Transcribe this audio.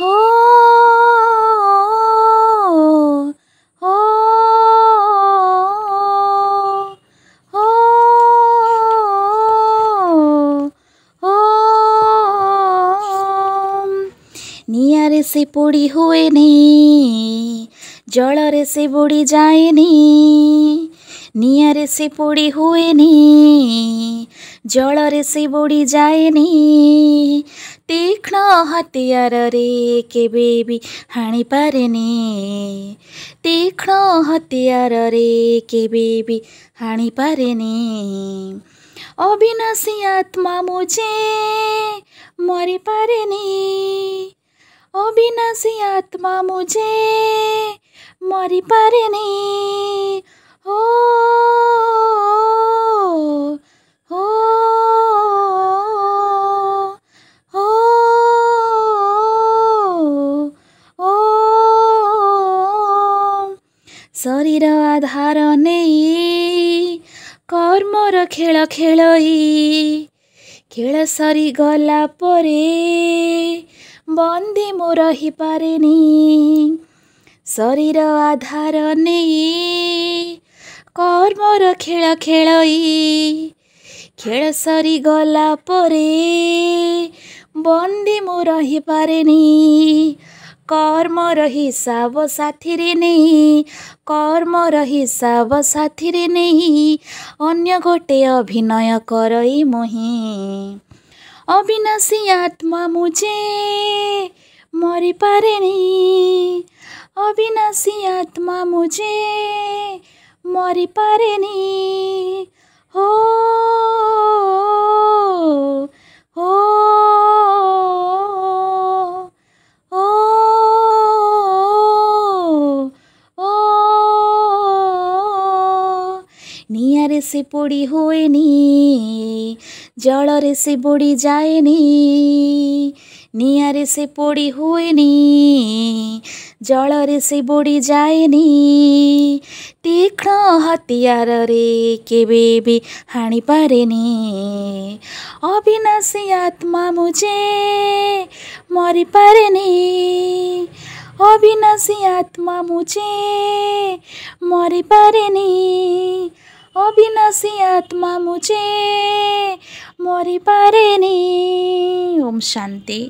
হো ନିଆଁରେ ସେ ପୋଡ଼ି ହୁଏନି ଜଳରେ ସେ ବୁଡ଼ି ଯାଏନି ନିଆଁରେ ସେ ପୋଡ଼ି ହୁଏନି ଜଳରେ ସେ ବୋଡ଼ି ଯାଏନି ତୀକ୍ଷ୍ଣ ହତିଆରରେ କେବେ ବି ହାଣିପାରେନି ତୀକ୍ଷ୍ଣ ହତିଆରରେ କେବେ ବି ହାଣିପାରେନି ଅବିନାଶୀ ଆତ୍ମା ମୁଝେ ମରିପାରେନି ଅବିନାଶୀ ଆତ୍ମା ମୁଝେ ମରିପାରେନି ଶରୀର ଆଧାର ନେଇ କର୍ମର ଖେଳ ଖେଳଇ ଖେଳ ସରିଗଲା ପରେ ବନ୍ଦୀ ମୁଁ ରହିପାରେନି ଶରୀର ଆଧାର ନେଇ कर्म र खे सरी खे सरिगलाप बन्दी महि पारे कर्म र हिसाब साथी कर्म र हिसाब साथी नै अन्य गोटे अभिनय करई मोहि अविनाशी आत्मा जे मरिपरे अविनाशी आत्मा মরি পারেনি ও ନିଆଁରେ ସେ ପୋଡ଼ି ହୁଏନି ଜଳରେ ସେ ବୋଡ଼ି ଯାଏନି ନିଆଁରେ ସେ ପୋଡ଼ି ହୁଏନି ଜଳରେ ସେ ବୋଡ଼ି ଯାଏନି ତୀକ୍ଷ୍ଣ ହତିଆରରେ କେବେ ବି ହାଣିପାରେନି ଅବିନାଶୀ ଆତ୍ମା ମୁଝେ ମରିପାରେନି অবিনাশী আত্মা মুছে মরে পারেনি विनाशी आत्मा मुझे मोरी पारे नी ओम शांति